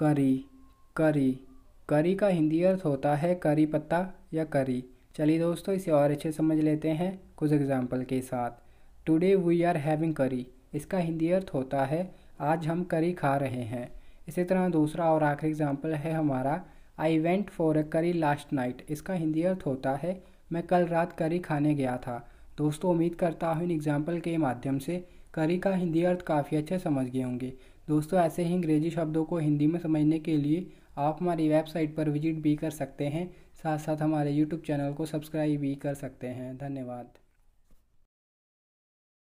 करी करी करी का हिंदी अर्थ होता है करी पत्ता या करी चलिए दोस्तों इसे और अच्छे समझ लेते हैं कुछ एग्जाम्पल के साथ टुडे वी आर हैविंग करी इसका हिंदी अर्थ होता है आज हम करी खा रहे हैं इसी तरह दूसरा और आखिरी एग्जाम्पल है हमारा आई वेंट फॉर अ करी लास्ट नाइट इसका हिंदी अर्थ होता है मैं कल रात करी खाने गया था दोस्तों उम्मीद करता हूँ इन एग्जाम्पल के माध्यम से करी का हिंदी अर्थ काफ़ी अच्छे समझ गए होंगे दोस्तों ऐसे ही अंग्रेजी शब्दों को हिंदी में समझने के लिए आप हमारी वेबसाइट पर विजिट भी कर सकते हैं साथ साथ हमारे यूट्यूब चैनल को सब्सक्राइब भी कर सकते हैं धन्यवाद